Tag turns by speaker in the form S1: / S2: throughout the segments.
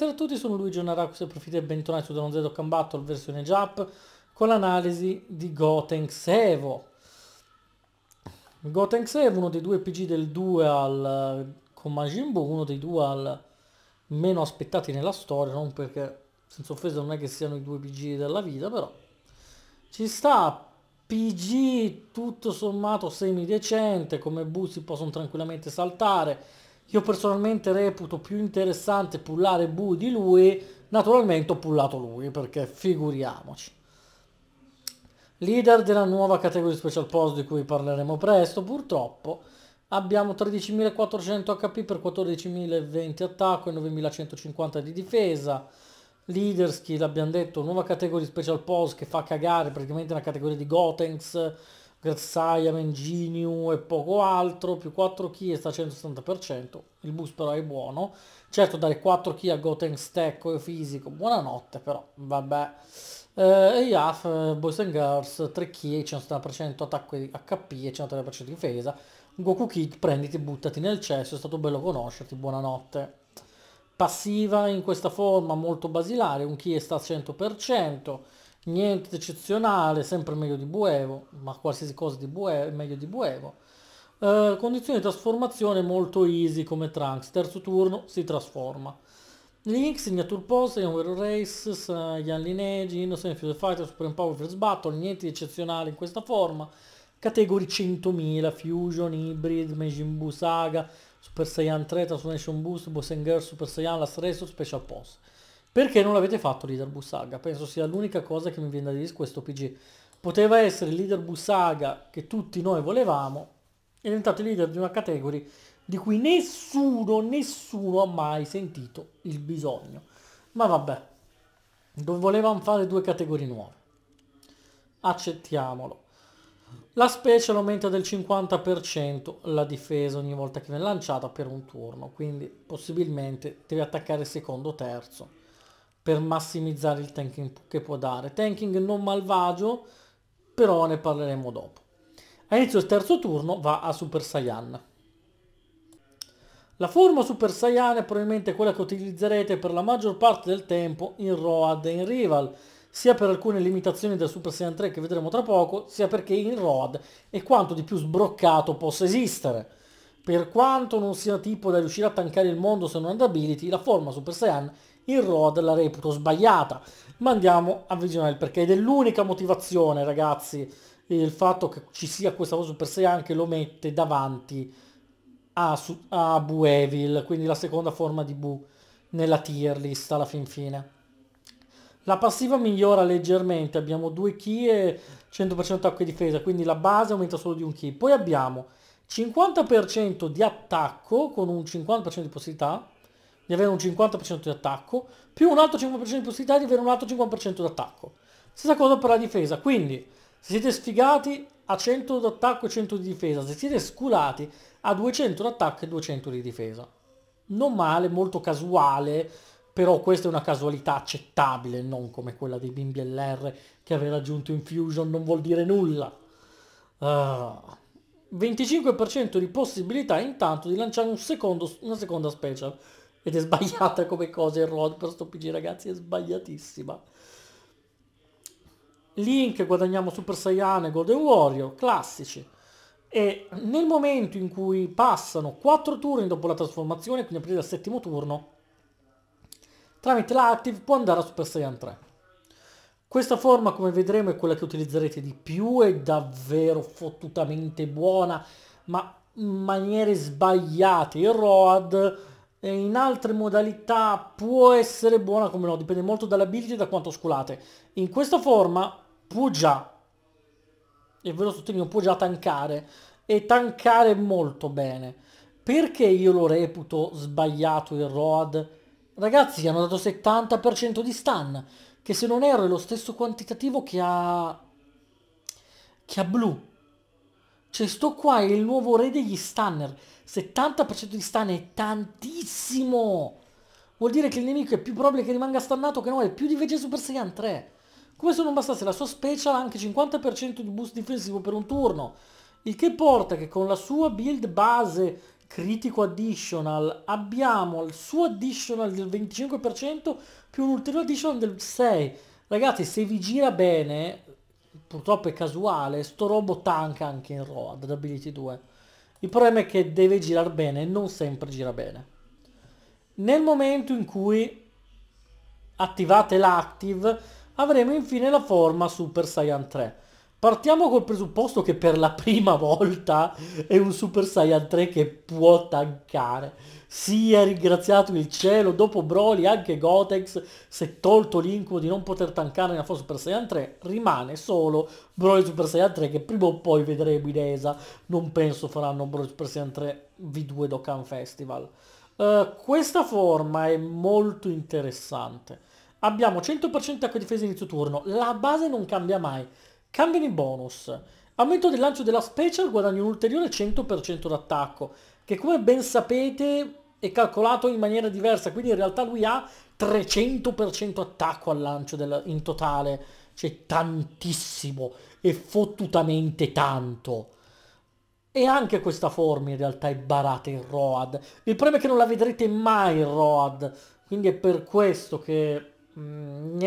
S1: Buonasera a tutti, sono Luigi Onaracus e Profit e bentornati su Down Zero Combattle versione Jap con l'analisi di Goten Xevo. Goten Xevo, uno dei due PG del dual con Majin Buu, uno dei dual meno aspettati nella storia, non perché, senza offesa, non è che siano i due PG della vita, però ci sta PG tutto sommato semi-decente, come Buu si possono tranquillamente saltare, io personalmente reputo più interessante pullare Bu di lui, naturalmente ho pullato lui perché figuriamoci. Leader della nuova categoria special post di cui parleremo presto, purtroppo abbiamo 13.400 HP per 14.020 attacco e 9.150 di difesa. Leader skill abbiamo detto, nuova categoria special post che fa cagare praticamente una categoria di Gotenks Grazzaia, Menginiu e poco altro, più 4 key e sta a 170%, il boost però è buono, certo dare 4 key a Goten Stecco e Fisico, buonanotte però, vabbè, eh, e Yaf, eh, Boys and Girls, 3 key e 170% attacco HP e 130% difesa, Goku Kid, prenditi e buttati nel cesso, è stato bello conoscerti, buonanotte. Passiva in questa forma molto basilare, un key e sta a 100%, niente eccezionale, sempre meglio di Buevo, ma qualsiasi cosa di Buevo è meglio di Buevo. Eh, condizioni di trasformazione molto easy come Trunks, terzo turno si trasforma. Link, Signature Pose, Young Races, uh, eh, Yan Lineage, Innocent, Future Fighter, Super Empower, First Battle, niente di eccezionale in questa forma. Categorie 100.000, Fusion, Hybrid, Majin Buu Saga, Super Saiyan 3, Transformation Boost, Boss Girl, Super Saiyan, Last Race, Special Post. Perché non l'avete fatto Leader Bussaga? Penso sia l'unica cosa che mi viene da dire su questo PG. Poteva essere il Leader Bussaga che tutti noi volevamo, è diventato leader di una categoria di cui nessuno, nessuno ha mai sentito il bisogno. Ma vabbè, volevamo fare due categorie nuove. Accettiamolo. La special aumenta del 50% la difesa ogni volta che viene lanciata per un turno, quindi possibilmente devi attaccare secondo o terzo per massimizzare il tanking che può dare. Tanking non malvagio, però ne parleremo dopo. A inizio del terzo turno va a Super Saiyan. La forma Super Saiyan è probabilmente quella che utilizzerete per la maggior parte del tempo in Road e in Rival, sia per alcune limitazioni del Super Saiyan 3 che vedremo tra poco, sia perché in Road è quanto di più sbroccato possa esistere. Per quanto non sia tipo da riuscire a tankare il mondo se non ad ability, la forma Super Saiyan in Road la reputo sbagliata. Ma andiamo a visionare il perché. Ed è l'unica motivazione, ragazzi, il fatto che ci sia questa cosa per sé anche lo mette davanti a, a Bu Evil, quindi la seconda forma di Bu nella tier list alla fin fine. La passiva migliora leggermente, abbiamo due chi e 100% attacco e difesa, quindi la base aumenta solo di un chi. Poi abbiamo 50% di attacco con un 50% di possibilità, di avere un 50% di attacco, più un altro 5% di possibilità di avere un altro 50% di attacco. Stessa cosa per la difesa, quindi se siete sfigati a 100 d'attacco e 100 di difesa, se siete sculati a 200 d'attacco e 200 di difesa. Non male, molto casuale, però questa è una casualità accettabile, non come quella dei bimbi LR che aveva aggiunto Infusion non vuol dire nulla. Uh, ah, 25% di possibilità intanto di lanciare un secondo, una seconda special, ed è sbagliata come cosa il road per sto PG, ragazzi, è sbagliatissima. Link, guadagniamo Super Saiyan e Golden Warrior, classici. E nel momento in cui passano 4 turni dopo la trasformazione, quindi a partire dal settimo turno, tramite la Active può andare a Super Saiyan 3. Questa forma, come vedremo, è quella che utilizzerete di più, è davvero fottutamente buona, ma in maniere sbagliate. Il Road in altre modalità può essere buona come no, dipende molto dall'ability e da quanto sculate. In questa forma può già, e ve lo sottolineo, può già tankare, e tankare molto bene. Perché io lo reputo sbagliato il Road? Ragazzi hanno dato 70% di stun, che se non erro è lo stesso quantitativo che ha, che ha blu. Cioè, sto qua è il nuovo re degli stunner. 70% di stun è tantissimo. Vuol dire che il nemico è più probabile che rimanga stannato che no, è più di Vegeta Super Saiyan 3. Come se non bastasse la sua special ha anche 50% di boost difensivo per un turno. Il che porta che con la sua build base critico additional abbiamo il suo additional del 25% più un ulteriore additional del 6%. Ragazzi, se vi gira bene, purtroppo è casuale, sto robot tanca anche in road, ad Ability 2. Il problema è che deve girare bene, e non sempre gira bene. Nel momento in cui attivate l'active, avremo infine la forma Super Saiyan 3. Partiamo col presupposto che per la prima volta è un Super Saiyan 3 che può tankare. Sia ringraziato il cielo, dopo Broly anche Gotex si è tolto l'incubo di non poter tankare nella Super Saiyan 3, rimane solo Broly Super Saiyan 3 che prima o poi vedremo in ESA, non penso faranno Broly Super Saiyan 3 V2 Dokkan Festival. Uh, questa forma è molto interessante. Abbiamo 100% acqua difesa inizio turno, la base non cambia mai, Cambiano i bonus. Aumento del lancio della special guadagna un ulteriore 100% d'attacco, che come ben sapete è calcolato in maniera diversa, quindi in realtà lui ha 300% attacco al lancio del, in totale, cioè tantissimo e fottutamente tanto. E anche questa forma in realtà è barata in Road. Il problema è che non la vedrete mai in Road, quindi è per questo che... Mh, mm,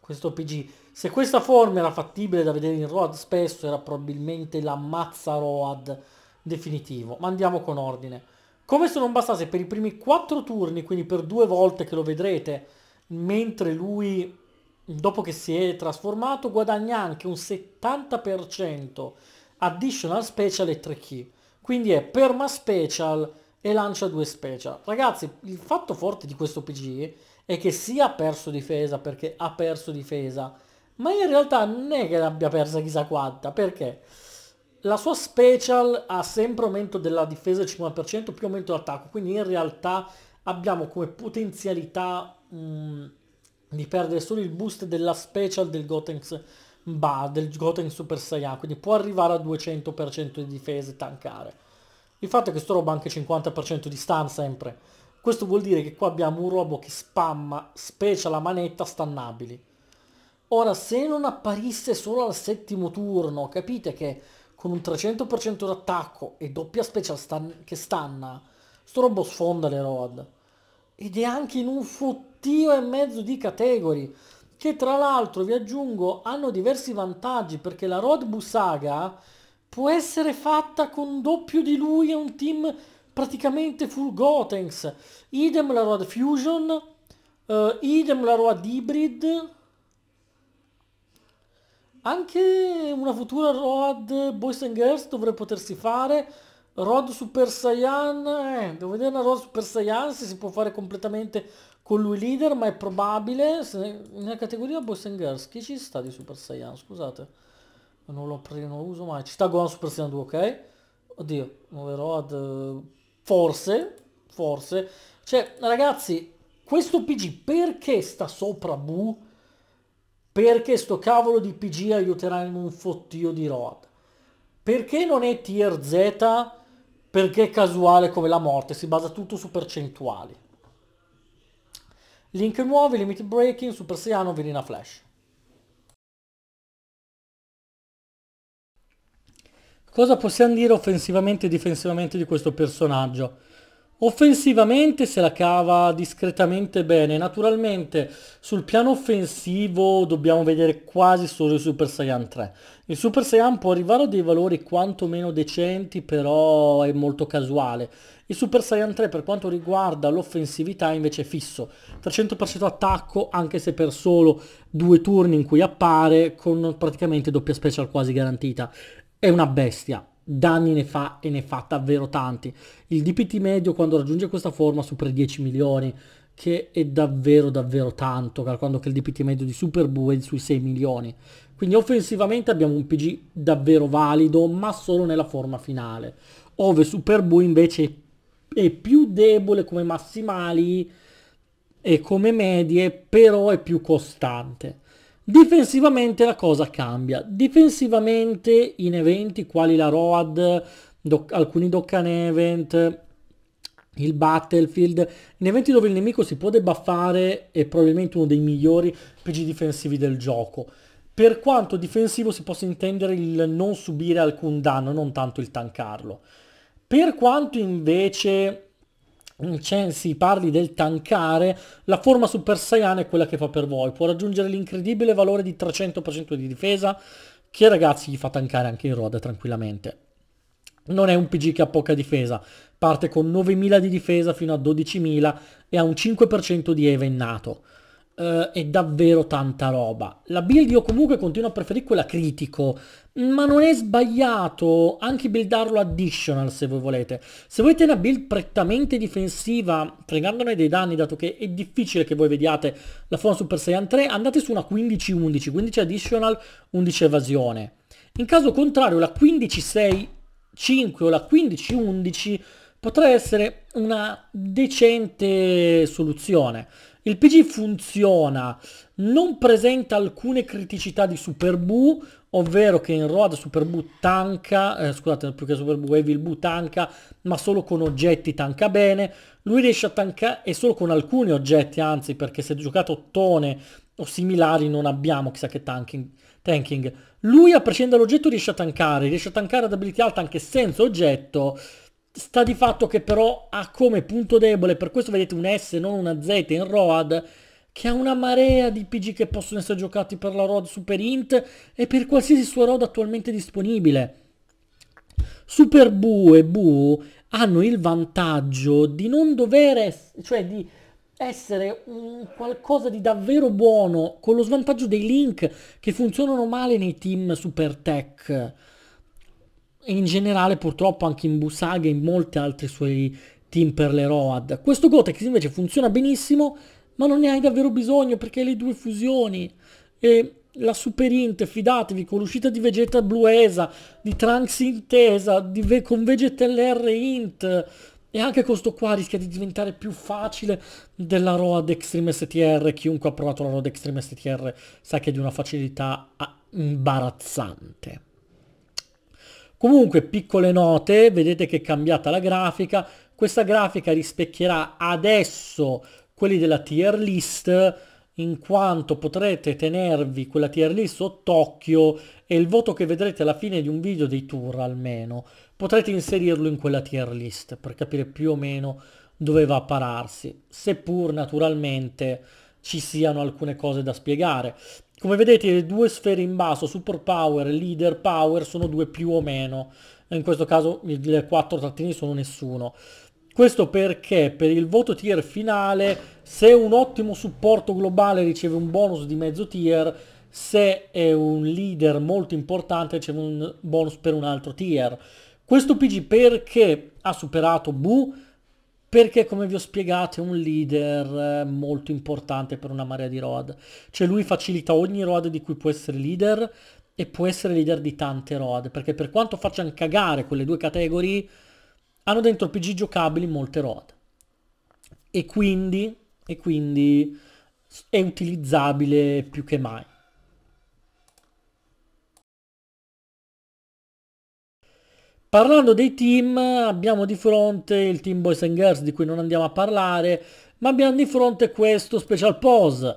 S1: questo PG. Se questa forma era fattibile da vedere in Road spesso era probabilmente l'ammazza Road definitivo, ma andiamo con ordine. Come se non bastasse per i primi quattro turni, quindi per due volte che lo vedrete, mentre lui, dopo che si è trasformato, guadagna anche un 70% additional special e 3 key. Quindi è perma special e lancia due special. Ragazzi, il fatto forte di questo PG è che sia perso difesa, perché ha perso difesa, ma in realtà non è che l'abbia persa chissà quanta, perché la sua special ha sempre aumento della difesa del 50% più aumento d'attacco, quindi in realtà abbiamo come potenzialità mh, di perdere solo il boost della special del Gotenks Bar, del Gotenks Super Saiyan, quindi può arrivare a 200% di difesa e tankare. Il fatto è che sto roba ha anche 50% di stun sempre. Questo vuol dire che qua abbiamo un robo che spamma special a manetta stannabili. Ora, se non apparisse solo al settimo turno, capite che con un 300% d'attacco e doppia special stan che stanna, sto robo sfonda le road. Ed è anche in un fottio e mezzo di categori, che tra l'altro, vi aggiungo, hanno diversi vantaggi, perché la road Busaga può essere fatta con doppio di lui e un team praticamente full Gotenks. Idem la road Fusion, uh, idem la road Hybrid, anche una futura road Boys and Girls dovrebbe potersi fare. Rod Super Saiyan, eh, devo vedere una road Super Saiyan se si può fare completamente con lui leader, ma è probabile. Se, nella categoria Boys and Girls, chi ci sta di Super Saiyan? Scusate, non lo, non uso mai. Ci sta Gohan Super Saiyan 2, ok? Oddio, nuove road forse, forse. Cioè, ragazzi, questo PG perché sta sopra Bu? perché sto cavolo di PG aiuterà in un fottio di road. Perché non è tier Z? Perché è casuale come la morte, si basa tutto su percentuali. Link nuovi, limit breaking, super seiano, velina flash. Cosa possiamo dire offensivamente e difensivamente di questo personaggio? Offensivamente se la cava discretamente bene, naturalmente sul piano offensivo dobbiamo vedere quasi solo il Super Saiyan 3. Il Super Saiyan può arrivare a dei valori quantomeno decenti, però è molto casuale. Il Super Saiyan 3 per quanto riguarda l'offensività invece è fisso, 300% attacco anche se per solo due turni in cui appare con praticamente doppia special quasi garantita. È una bestia, danni ne fa e ne fa davvero tanti. Il DPT medio quando raggiunge questa forma supera 10 milioni, che è davvero davvero tanto, calcolando che il DPT medio di Super è sui 6 milioni. Quindi offensivamente abbiamo un PG davvero valido, ma solo nella forma finale. Ove Super invece è più debole come massimali e come medie, però è più costante. Difensivamente la cosa cambia. Difensivamente in eventi quali la Road, doc, alcuni Dokkan Event, il Battlefield, in eventi dove il nemico si può debuffare è probabilmente uno dei migliori PG difensivi del gioco. Per quanto difensivo si possa intendere il non subire alcun danno, non tanto il tankarlo. Per quanto invece Mm, si parli del tankare, la forma Super Saiyan è quella che fa per voi. Può raggiungere l'incredibile valore di 300% di difesa, che ragazzi gli fa tankare anche in road tranquillamente. Non è un PG che ha poca difesa, parte con 9.000 di difesa fino a 12.000 e ha un 5% di EVE innato. Uh, è davvero tanta roba. La build io comunque continuo a preferire quella critico, ma non è sbagliato anche buildarlo additional se voi volete. Se volete una build prettamente difensiva, fregandone dei danni, dato che è difficile che voi vediate la forma Super Saiyan 3, andate su una 15-11, 15 additional, 11 evasione. In caso contrario la 15-6, 5 o la 15-11 potrà essere una decente soluzione. Il PG funziona, non presenta alcune criticità di Super Boo, ovvero che in ROAD Super Boo tanca, eh, scusate più che Super Boo, Evil Bu tanca, ma solo con oggetti tanca bene, lui riesce a tankare e solo con alcuni oggetti, anzi perché se giocato Tone o similari non abbiamo chissà che tanking. tanking. Lui a prescindere dall'oggetto riesce a tankare, riesce a tankare ad abilità alta anche senza oggetto, Sta di fatto che però ha come punto debole, per questo vedete un S non una Z in ROAD, che ha una marea di PG che possono essere giocati per la ROAD Super Int e per qualsiasi sua ROAD attualmente disponibile. Super Boo e Boo hanno il vantaggio di non dover, cioè di essere qualcosa di davvero buono con lo svantaggio dei link che funzionano male nei team Super Tech in generale purtroppo anche in Busaga e in molti altri suoi team per le Road. Questo Gotex invece funziona benissimo, ma non ne hai davvero bisogno perché le due fusioni e la Super Int, fidatevi, con l'uscita di Vegeta Bluesa, di Trunks Intesa, di Ve- con Vegeta LR Int, e anche questo qua rischia di diventare più facile della Road Extreme STR. Chiunque ha provato la Road Extreme STR sa che è di una facilità imbarazzante. Comunque, piccole note, vedete che è cambiata la grafica, questa grafica rispecchierà adesso quelli della tier list in quanto potrete tenervi quella tier list sott'occhio e il voto che vedrete alla fine di un video dei tour almeno potrete inserirlo in quella tier list per capire più o meno dove va a pararsi seppur naturalmente ci siano alcune cose da spiegare come vedete le due sfere in basso, Super Power e Leader Power, sono due più o meno. In questo caso le quattro trattini sono nessuno. Questo perché per il voto tier finale, se un ottimo supporto globale riceve un bonus di mezzo tier, se è un leader molto importante riceve un bonus per un altro tier. Questo PG perché ha superato Bu perché come vi ho spiegato è un leader eh, molto importante per una marea di road. Cioè lui facilita ogni road di cui può essere leader e può essere leader di tante road, perché per quanto facciano cagare quelle due categorie, hanno dentro PG giocabili molte road. E quindi, e quindi è utilizzabile più che mai. Parlando dei team, abbiamo di fronte il team Boys and Girls di cui non andiamo a parlare, ma abbiamo di fronte questo special pose.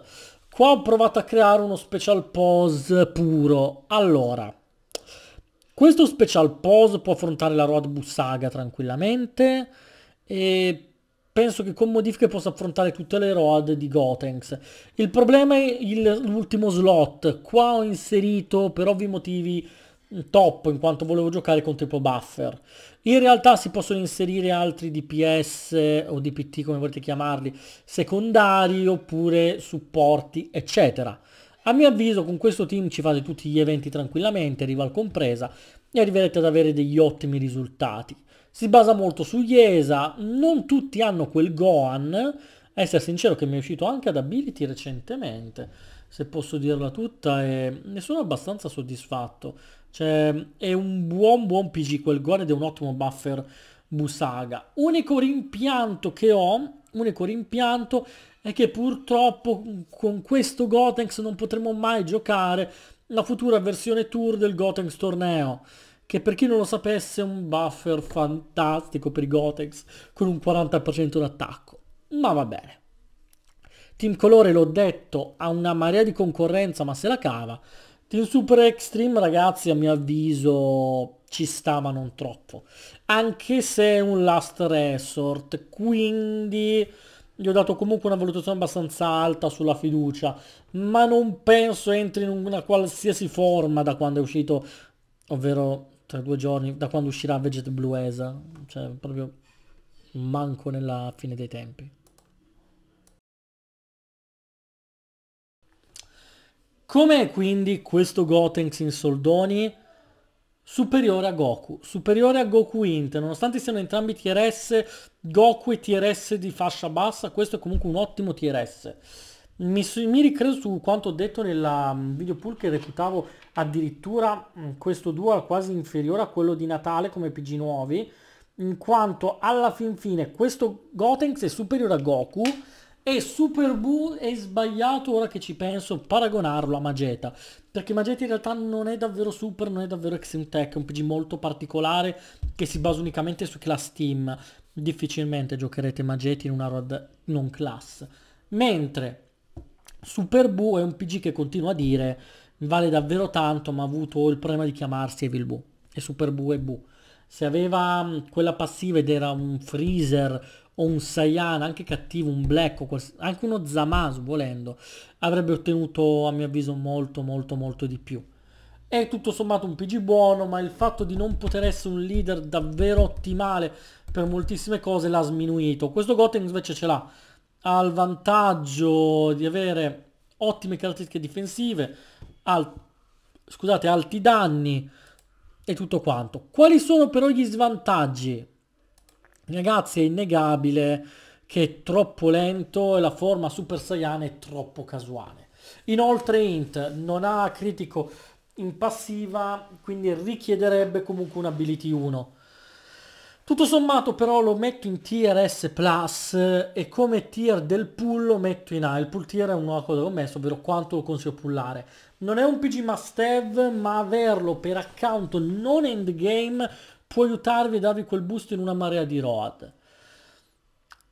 S1: Qua ho provato a creare uno special pose puro. Allora, questo special pose può affrontare la Road Saga tranquillamente e penso che con modifiche possa affrontare tutte le road di Gotenks. Il problema è l'ultimo slot. Qua ho inserito per ovvi motivi top in quanto volevo giocare con tipo buffer. In realtà si possono inserire altri DPS o DPT come volete chiamarli, secondari oppure supporti eccetera. A mio avviso con questo team ci fate tutti gli eventi tranquillamente, rival compresa, e arriverete ad avere degli ottimi risultati. Si basa molto su Yesa, non tutti hanno quel Gohan, essere eh, sincero che mi è uscito anche ad Ability recentemente, se posso dirla tutta, e ne sono abbastanza soddisfatto. Cioè, è un buon buon PG quel guard ed è un ottimo buffer Musaga. Unico rimpianto che ho, unico rimpianto è che purtroppo con questo Gotenks non potremo mai giocare la futura versione tour del Gotenks torneo che per chi non lo sapesse è un buffer fantastico per i Gotenks con un 40% d'attacco. Ma va bene. Team Colore l'ho detto, ha una marea di concorrenza ma se la cava. Team Super Extreme ragazzi a mio avviso ci sta ma non troppo. Anche se è un last resort, quindi gli ho dato comunque una valutazione abbastanza alta sulla fiducia, ma non penso entri in una qualsiasi forma da quando è uscito, ovvero tra due giorni, da quando uscirà Veget Bluesa, cioè proprio manco nella fine dei tempi. Com'è quindi questo Gotenks in soldoni? Superiore a Goku, superiore a Goku Int, nonostante siano entrambi TRS, Goku e TRS di fascia bassa, questo è comunque un ottimo TRS. Mi, mi ricredo su quanto ho detto nel mm, video pool che reputavo addirittura mm, questo duo quasi inferiore a quello di Natale come PG nuovi, in quanto alla fin fine questo Gotenks è superiore a Goku, e Super Superbu è sbagliato ora che ci penso paragonarlo a Mageta, perché Mageta in realtà non è davvero super, non è davvero Tech, è un PG molto particolare che si basa unicamente su class team. Difficilmente giocherete Mageta in una road non class. Mentre Super Superbu è un PG che continua a dire vale davvero tanto, ma ha avuto il problema di chiamarsi Evil Boo. E Super Superbu è Boo se aveva mm, quella passiva ed era un freezer o un Saiyan, anche cattivo, un Black, anche uno Zamasu volendo, avrebbe ottenuto a mio avviso molto molto molto di più. È tutto sommato un PG buono, ma il fatto di non poter essere un leader davvero ottimale per moltissime cose l'ha sminuito. Questo Goten invece ce l'ha, ha il vantaggio di avere ottime caratteristiche difensive, al, scusate, alti danni, e tutto quanto. Quali sono però gli svantaggi? Ragazzi è innegabile che è troppo lento e la forma Super Saiyan è troppo casuale. Inoltre Int non ha critico in passiva, quindi richiederebbe comunque un ability 1. Tutto sommato però lo metto in tier S Plus eh, e come tier del pull lo metto in A. Il pull tier è un cosa che ho messo, ovvero quanto lo consiglio pullare. Non è un PG must have, ma averlo per account non endgame può aiutarvi a darvi quel boost in una marea di ROAD.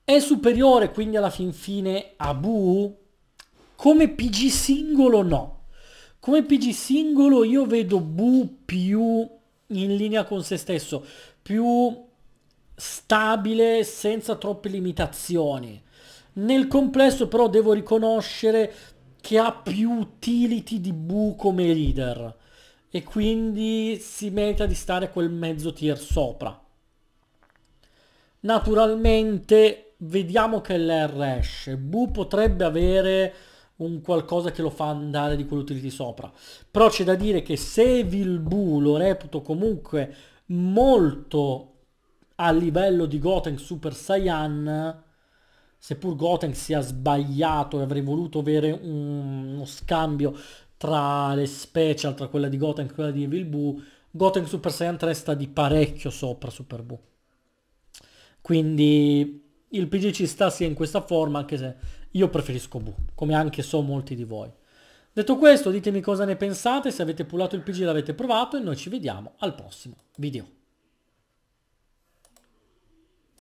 S1: È superiore quindi alla fin fine a Bu? Come PG singolo no. Come PG singolo io vedo Bu più in linea con se stesso, più stabile senza troppe limitazioni. Nel complesso però devo riconoscere che ha più utility di Bu come leader e quindi si merita di stare quel mezzo tier sopra. Naturalmente vediamo che l'R esce. Bu potrebbe avere un qualcosa che lo fa andare di quell'utility sopra. Però c'è da dire che se vil Vilbu lo reputo comunque molto a livello di Goten Super Saiyan, seppur Goten sia sbagliato e avrei voluto avere un, uno scambio tra le special, tra quella di Goten e quella di Evil Boo, Goten Super Saiyan 3 sta di parecchio sopra Super Boo. Quindi il PG ci sta sia in questa forma, anche se io preferisco Boo, come anche so molti di voi. Detto questo, ditemi cosa ne pensate, se avete pullato il PG l'avete provato e noi ci vediamo al prossimo video.